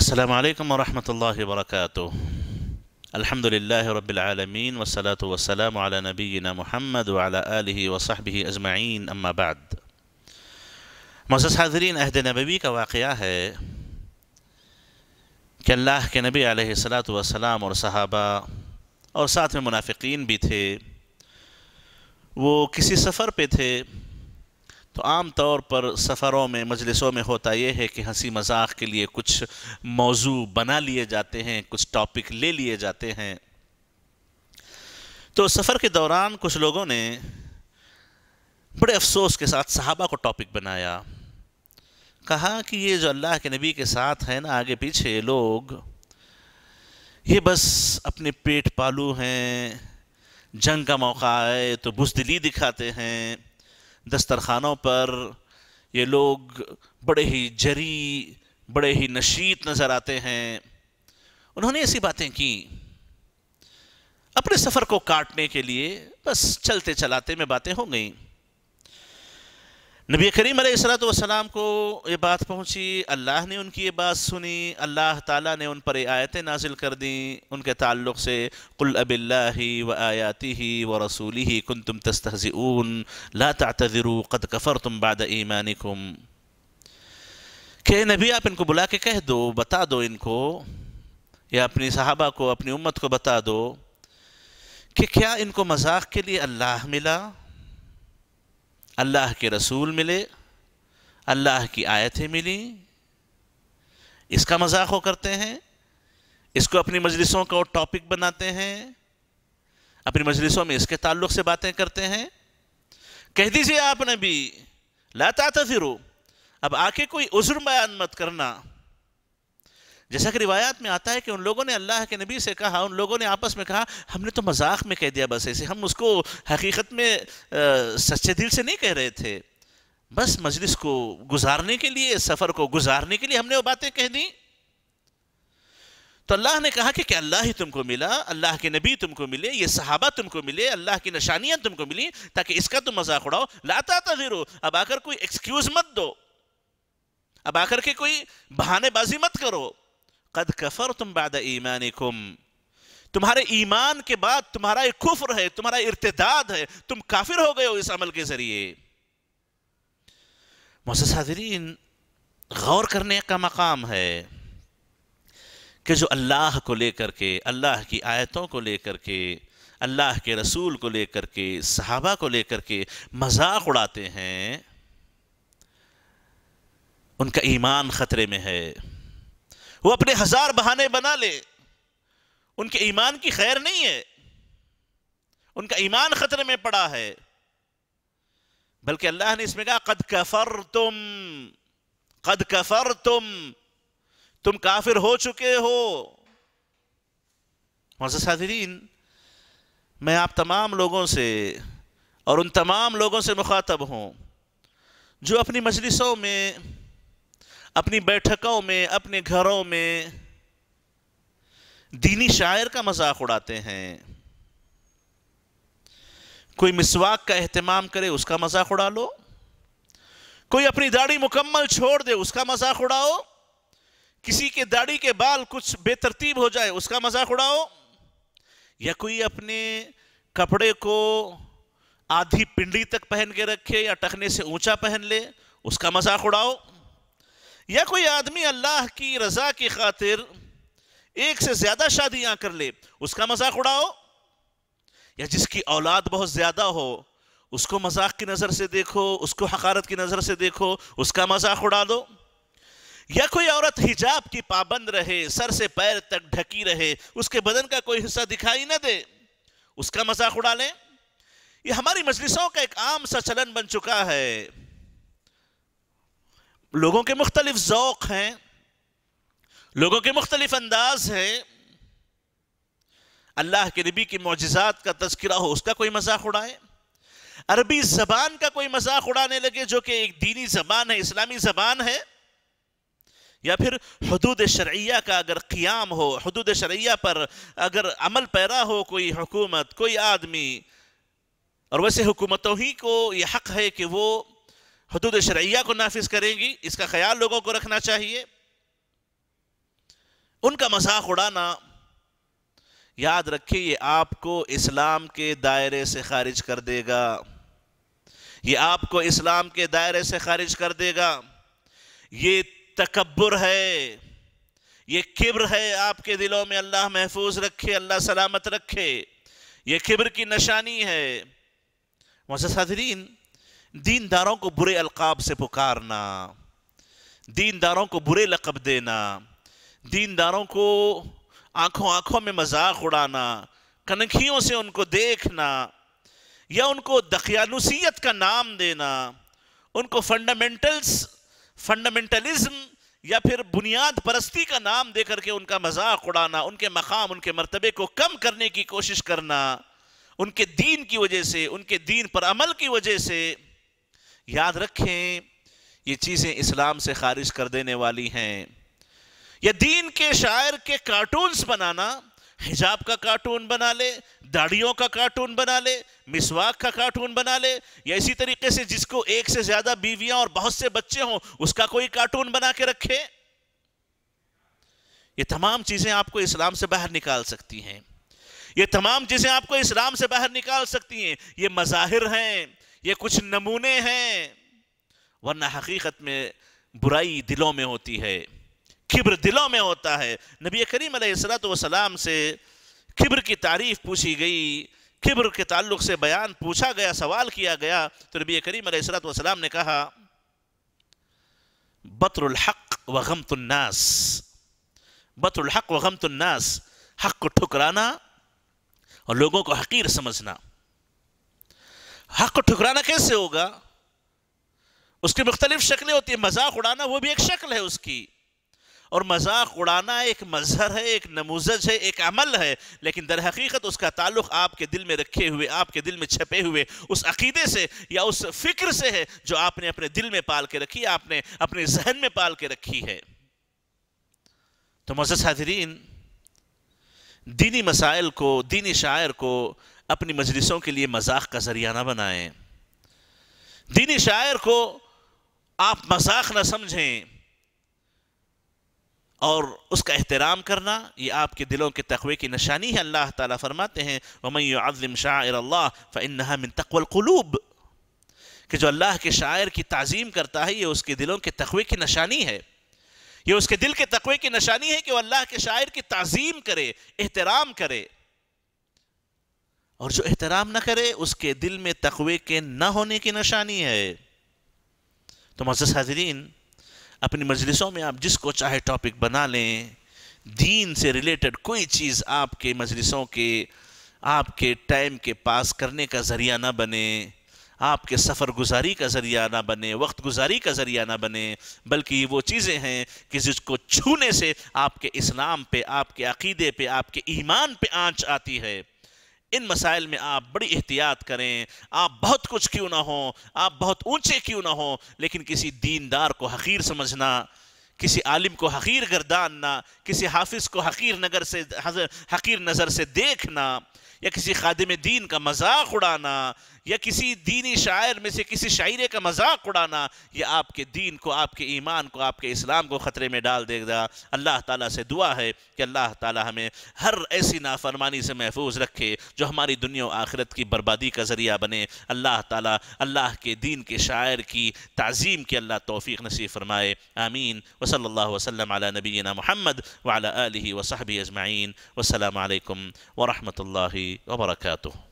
السلام عليكم ورحمة الله وبركاته الحمد لله رب العالمين والصلاة والسلام على نبينا محمد وعلى آله وصحبه أجمعين أما بعد मोज़ हाजरीन अहद नबी का ہے کہ اللہ کے نبی علیہ الصلاة والسلام اور صحابہ اور ساتھ میں منافقین بھی تھے وہ کسی سفر پہ تھے तो आम तौर पर सफ़रों में मजलिसों में होता यह है कि हंसी मजाक के लिए कुछ मौजू बना लिए जाते हैं कुछ टॉपिक ले लिए जाते हैं तो सफ़र के दौरान कुछ लोगों ने बड़े अफसोस के साथ सहाबा को टॉपिक बनाया कहा कि ये जो अल्लाह के नबी के साथ हैं ना आगे पीछे लोग ये बस अपने पेट पालू हैं जंग का मौका आए तो बुजदिली दिखाते हैं दस्तरखानों पर ये लोग बड़े ही जरी बड़े ही नशीत नज़र आते हैं उन्होंने ऐसी बातें की अपने सफ़र को काटने के लिए बस चलते चलाते में बातें हो गई नबी करीम सलाम को ये बात पहुंची अल्लाह ने उनकी ये बात सुनी अल्लाह ताला ने उन पर आयतें नाजिल कर दी उनके ताल्लुक़ से कुल अबिल्ला व आयाति ही व रसूली ही कुन तुम तस्तून ला तजरू कद कफ़र तुम बाद ईमानिकुम के नबी आप इनको बुला के कह दो बता दो इनको या अपनी साहबा को अपनी उम्मत को बता दो कि क्या इनको मजाक के लिए अल्लाह मिला अल्लाह के रसूल मिले अल्लाह की आयतें मिली इसका मजाक वो करते हैं इसको अपनी मजलिसों का टॉपिक बनाते हैं अपनी मजलिसों में इसके ताल्लुक से बातें करते हैं कह दीजिए आपने भी लाता फिर अब आके कोई उज्र बयान मत करना जैसा कि रिवायात में आता है कि उन लोगों ने अल्लाह के नबी से कहा उन लोगों ने आपस में कहा हमने तो मजाक में कह दिया बस ऐसे हम उसको हकीकत में सच्चे दिल से नहीं कह रहे थे बस मजलिस को गुजारने के लिए सफ़र को गुजारने के लिए हमने वो बातें कह दी तो अल्लाह ने कहा कि क्या अल्लाह ही तुमको मिला अल्लाह के नबी तुमको मिले ये सहाबा तुमको मिले अल्लाह की निशानियाँ तुमको मिली ताकि इसका तुम मजाक उड़ाओ लाता तजीरो अब आकर कोई एक्सक्यूज़ मत दो अब आकर के कोई बहानेबाजी मत करो कद तुम बाद कुम तुम्हारे ईमान के बाद तुम्हारा एक कुफर है तुम्हारा इर्तदाद है तुम काफिर हो गए हो इस अमल के जरिए मोसादरीन गौर करने का मकाम है कि जो अल्लाह को लेकर के अल्लाह की आयतों को लेकर के अल्लाह के रसूल को लेकर के सहाबा को लेकर के मजाक उड़ाते हैं उनका ईमान ख़तरे में है वो अपने हजार बहाने बना ले उनके ईमान की खैर नहीं है उनका ईमान खतरे में पड़ा है बल्कि अल्लाह ने इसमें कहा कद कफर तुम कद कफर तुम तुम काफिर हो चुके हो मोजसादरीन मैं आप तमाम लोगों से और उन तमाम लोगों से मुखातब हूँ जो अपनी मजलिसों में अपनी बैठकों में अपने घरों में दीनी शायर का मजाक उड़ाते हैं कोई मिसवाक का एहतमाम करे उसका मजाक उड़ा लो कोई अपनी दाढ़ी मुकम्मल छोड़ दे उसका मजाक उड़ाओ किसी के दाढ़ी के बाल कुछ बेतरतीब हो जाए उसका मजाक उड़ाओ या कोई अपने कपड़े को आधी पिंडी तक पहन के रखे या टखने से ऊंचा पहन ले उसका मजाक उड़ाओ या कोई आदमी अल्लाह की रजा की खातिर एक से ज्यादा शादियां कर ले उसका मजाक उड़ाओ या जिसकी औलाद बहुत ज्यादा हो उसको मजाक की नज़र से देखो उसको हकारत की नज़र से देखो उसका मजाक उड़ा दो या कोई औरत हिजाब की पाबंद रहे सर से पैर तक ढकी रहे उसके बदन का कोई हिस्सा दिखाई ना दे उसका मजाक उड़ा लें ये हमारी मजलिसों का एक आम सा चलन बन चुका है लोगों के मुख्तलिफ ओक़ हैं लोगों के मुख्तलिफ अंदाज हैं अल्लाह के नबी के मोजिजात का तस्करा हो उसका कोई मजाक उड़ाए अरबी जबान का कोई मजाक उड़ाने लगे जो कि एक दीनी जबान है इस्लामी जबान है या फिर हदूद शर्या का अगर क़ियाम हो हदूद शरैया पर अगर अमल पैरा हो कोई हुकूमत कोई आदमी और वैसे हुकूमतों ही को यह हक है कि वो हदूद शरैया को नाफिज करेंगी इसका ख्याल लोगों को रखना चाहिए उनका मजाक उड़ाना याद रखिए ये आपको इस्लाम के दायरे से खारिज कर देगा ये आपको इस्लाम के दायरे से खारिज कर देगा ये तकबर है ये किब्र है आपके दिलों में अल्लाह महफूज रखे अल्लाह सलामत रखे ये किब्र की निशानी है मोहसदरीन दीनदारों को बुरे अलकाब से पुकारना दीनदारों को बुरे लकब देना दीनदारों को आंखों आंखों में मजाक उड़ाना कनखियों से उनको देखना या उनको दखयानुसीत का नाम देना उनको फंडामेंटल्स फंडामेंटलिज्म या फिर बुनियाद परस्ती का नाम दे करके उनका मजाक उड़ाना उनके मकाम उनके मरतबे को कम करने की कोशिश करना उनके दीन की वजह से उनके दीन पर अमल की वजह से याद रखें ये चीज़ें इस्लाम से खारिज कर देने वाली हैं या दीन के शायर के कार्टून्स बनाना हिजाब का कार्टून बना ले दाढ़ियों का कार्टून बना ले मिसवाक का कार्टून बना ले या इसी तरीके से जिसको एक से ज़्यादा बीवियां और बहुत से बच्चे हों उसका कोई कार्टून बना के रखे ये तमाम चीज़ें आपको इस्लाम से बाहर निकाल सकती हैं ये तमाम चीज़ें आपको इस्लाम से बाहर निकाल सकती हैं ये मज़ाहिर हैं ये कुछ नमूने हैं वरना हकीकत में बुराई दिलों में होती है किब्र दिलों में होता है नबी करीम सलाम से किब्र की तारीफ पूछी गई किब्र के ताल्लुक से बयान पूछा गया सवाल किया गया तो नबी करीम सलाम ने कहा बतरहक व गमतुन्नास बतरहक व तन्नास हक को ठुकराना और लोगों को हकीर समझना हक को ठुकराना कैसे होगा उसकी मुख्तलिफ शक्लें होती है मजाक उड़ाना वो भी एक शक्ल है उसकी और मजाक उड़ाना एक मजहर है एक नमूजज है एक अमल है लेकिन दर हकीकत उसका ताल्लुक आपके दिल में रखे हुए आपके दिल में छपे हुए उस अकीदे से या उस फिक्र से है जो आपने अपने दिल में पाल के रखी आपने अपने जहन में पाल के रखी है तो मजहरीन दीनी मसाइल को दीनी शायर को अपनी मजलिसों के लिए मजाक का जरिया ना बनाएं दीनी शायर को आप मजाक ना समझें और उसका एहतराम करना ये आपके दिलों के तकवे की निशानी है अल्लाह ताला फरमाते हैं वमयम शायर अल्लाह फ़िनहा मिन तकवलूब कि जो अल्लाह के शायर की तज़ीम करता है ये उसके दिलों के तकवे की निशानी है ये उसके दिल के तकवे की निशानी है कि वह अल्लाह के शायर की तज़ीम करे एहतराम करे और जो एहतराम न करे उसके दिल में तकवे के ना होने की निशानी है तो मजस हाजरीन अपनी मजलिसों में आप जिसको चाहे टॉपिक बना लें दीन से रिलेटेड कोई चीज़ आपके मजलिसों के आपके टाइम के पास करने का ज़रिया ना बने आपके सफ़र गुजारी का ज़रिया ना बने वक्त गुजारी का ज़रिया ना बने बल्कि ये वो चीज़ें हैं कि जिसको छूने से आपके इस्लाम पे आपके अकीदे पे आपके ईमान पे आँच आती है इन मसाइल में आप बड़ी एहतियात करें आप बहुत कुछ क्यों ना हो आप बहुत ऊंचे क्यों ना हो लेकिन किसी दीनदार को हकीर समझना किसी आलिम को हकीर गर्दानना किसी हाफिज को हकीर नगर से हकीर नज़र से देखना या किसी खादिम दीन का मजाक उड़ाना या किसी दीनी शायर में से किसी शायरे का मजाक उड़ाना या आपके दीन को आपके ईमान को आपके इस्लाम को ख़तरे में डाल देगा अल्लाह ताला से दुआ है कि अल्लाह ताला हमें हर ऐसी नाफरमानी से महफूज रखे जो हमारी दुनिया आखिरत की बर्बादी का ज़रिया बने अल्लाह ताला अल्लाह के दीन के शायर की तज़ीम की अल्लाह तोफ़ी नसीब फरमाए आमीन वसल वसलम नबीना महमद वाली वसाहबी अजमाइन वालकम वरहमल वर्का